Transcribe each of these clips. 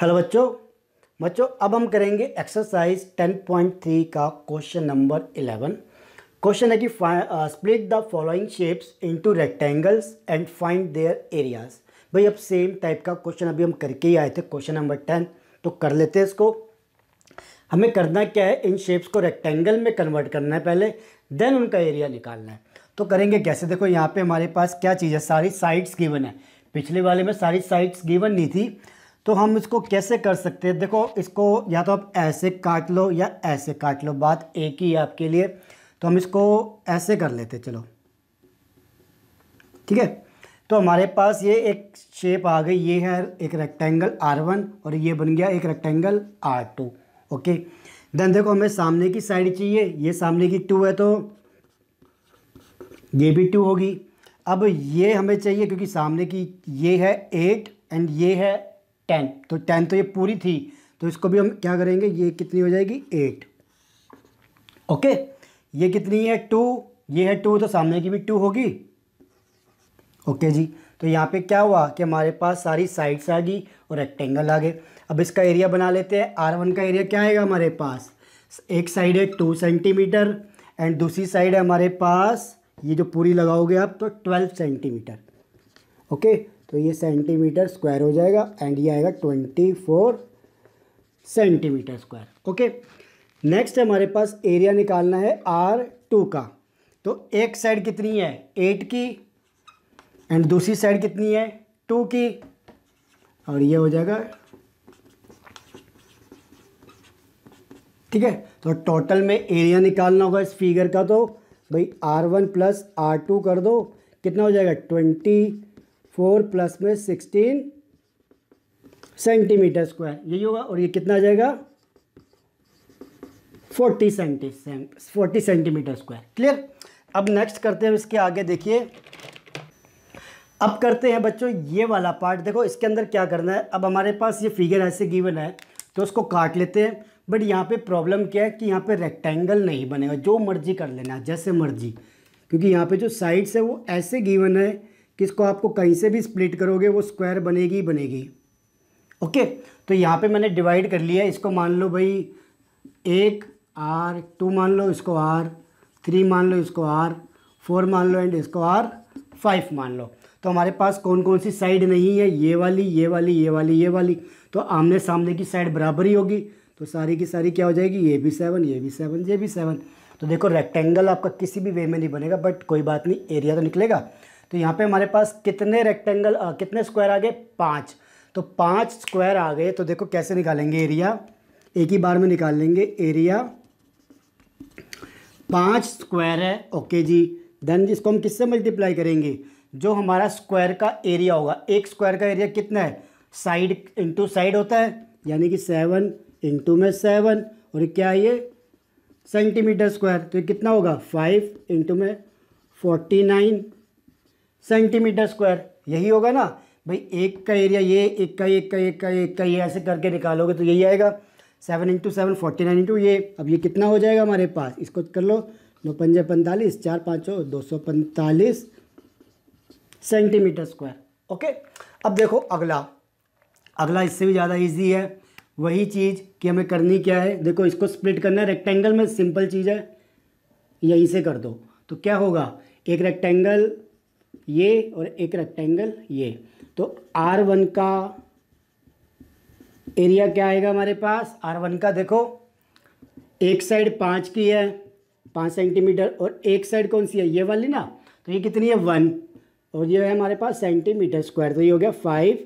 hello बच्चों बच्चों अब हम करेंगे एक्सरसाइज 10.3 का क्वेश्चन नंबर 11 क्वेश्चन है कि split the following shapes into rectangles and find their areas भाई अब सेम टाइप का क्वेश्चन अभी हम करके ही आए थे क्वेश्चन नंबर 10 तो कर लेते हैं इसको हमें करना क्या है इन शेप्स को रेक्टेंगल में कन्वर्ट करना है पहले देन उनका एरिया निकालना है तो करेंगे कैसे देखो यहाँ पर हमारे पास क्या चीज़ है सारी साइड्स गिवन है पिछले वाले में सारी साइड्स गिवन नहीं थी तो हम इसको कैसे कर सकते हैं देखो इसको या तो आप ऐसे काट लो या ऐसे काट लो बात एक ही है आपके लिए तो हम इसको ऐसे कर लेते चलो ठीक है तो हमारे पास ये एक शेप आ गई ये है एक रेक्टेंगल आर वन और ये बन गया एक rectangle R two okay then देखो हमें सामने की साइड चाहिए ये सामने की टू है तो ये भी टू होगी अब ये हमें चाहिए क्योंकि सामने की ये है एट एंड ये है टेन तो टेन तो ये पूरी थी तो इसको भी हम क्या करेंगे ये कितनी हो जाएगी एट ओके ये कितनी है टू ये है टू तो सामने की भी टू होगी ओके जी तो यहाँ पे क्या हुआ कि हमारे पास सारी साइड्स आ गई और रेक्टेंगल आ गए अब इसका एरिया बना लेते हैं आर वन का एरिया क्या आएगा हमारे पास एक साइड है टू सेंटीमीटर एंड दूसरी साइड है हमारे पास ये जो पूरी लगाओगे आप तो ट्वेल्व सेंटीमीटर ओके तो ये सेंटीमीटर स्क्वायर हो जाएगा एंड ये आएगा twenty four centimetre square okay next हमारे पास एरिया निकालना है आर टू का तो एक साइड कितनी है एट की एंड दूसरी साइड कितनी है टू की और ये हो जाएगा ठीक है तो टोटल में एरिया निकालना होगा इस फिगर का तो भाई R one plus R two कर दो कितना हो जाएगा ट्वेंटी फोर प्लस में सिक्सटीन सेंटीमीटर स्क्वायर यही होगा और ये कितना आ जाएगा forty centi forty centimetre square clear अब नेक्स्ट करते हैं इसके आगे देखिए अब करते हैं बच्चों ये वाला पार्ट देखो इसके अंदर क्या करना है अब हमारे पास ये फिगर ऐसे गिवन है तो उसको काट लेते हैं बट यहाँ पे प्रॉब्लम क्या है कि यहाँ पे रेक्टेंगल नहीं बनेगा जो मर्जी कर लेना जैसे मर्जी क्योंकि यहाँ पे जो साइड्स है वो ऐसे गिवन है किसको आपको कहीं से भी स्प्लिट करोगे वो स्क्वायर बनेगी ही बनेगी ओके तो यहाँ पे मैंने डिवाइड कर लिया इसको मान लो भाई एक आर टू मान लो इसको आर थ्री मान लो इसको आर फोर मान लो एंड इसको आर फाइव मान लो तो हमारे पास कौन कौन सी साइड नहीं है ये वाली ये वाली ये वाली ये वाली तो आमने सामने की साइड बराबर ही होगी तो सारी की सारी क्या हो जाएगी ये भी सेवन ये भी सेवन ये भी सेवन तो देखो रेक्टेंगल आपका किसी भी वे में नहीं बनेगा बट कोई बात नहीं एरिया तो निकलेगा तो यहाँ पे हमारे पास कितने रेक्टेंगल कितने स्क्वायर आ गए पाँच तो पाँच स्क्वायर आ गए तो देखो कैसे निकालेंगे एरिया एक ही बार में निकाल लेंगे एरिया पाँच स्क्वायर है ओके जी देन इसको हम किससे मल्टीप्लाई करेंगे जो हमारा स्क्वायर का एरिया होगा एक स्क्वायर का एरिया कितना है साइड इंटू साइड होता है यानी कि सेवन इंटू में सेवन और क्या है ये सेंटीमीटर स्क्वायर तो ये कितना होगा फाइव इंटू में फोर्टी नाइन सेंटीमीटर स्क्वायर यही होगा ना भाई एक का एरिया ये एक का एक का एक का एक का ये ऐसे करके निकालोगे तो यही आएगा seven into seven forty nine into ये अब ये कितना हो जाएगा हमारे पास इसको कर लो नौ पंजे पैंतालीस चार पाँच सौ दो सौ पैंतालीस सेंटीमीटर स्क्वायर ओके अब देखो अगला अगला इससे भी ज़्यादा ईजी है वही चीज़ कि हमें करनी क्या है देखो इसको स्प्लिट करना है रेक्टेंगल में सिंपल चीज़ है यहीं से कर दो तो क्या होगा एक रेक्टेंगल ये और एक रेक्टेंगल ये तो आर वन का एरिया क्या आएगा हमारे पास आर वन का देखो एक साइड पाँच की है पाँच सेंटीमीटर और एक साइड कौन सी है ये वाली ना तो ये कितनी है वन और ये है हमारे पास सेंटीमीटर स्क्वायर तो ये हो गया फाइव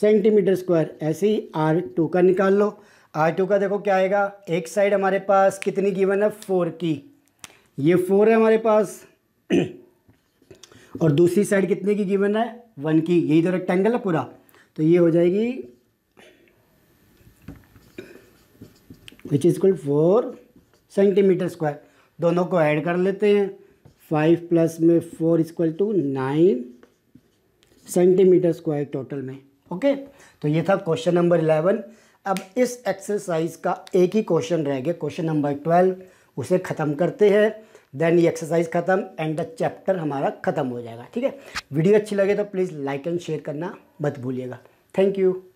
सेंटीमीटर स्क्वायर ऐसे ही आर टू का निकाल लो आर टू का देखो क्या आएगा एक साइड हमारे पास कितनी गिवन है फोर की ये फोर है हमारे पास और दूसरी साइड कितने की गिवन है वन की यही तो रेक्टेंगल है पूरा तो ये हो जाएगी विच इज कुल फोर सेंटीमीटर स्क्वायर दोनों को ऐड कर लेते हैं फाइव प्लस में four equal to nine centimetre square total में ओके तो ये था क्वेश्चन नंबर इलेवन अब इस एक्सरसाइज का एक ही क्वेश्चन रह गया क्वेश्चन नंबर ट्वेल्व उसे ख़त्म करते हैं देन ये एक्सरसाइज खत्म एंड द चैप्टर हमारा ख़त्म हो जाएगा ठीक है वीडियो अच्छी लगे तो प्लीज़ लाइक एंड शेयर करना मत भूलिएगा थैंक यू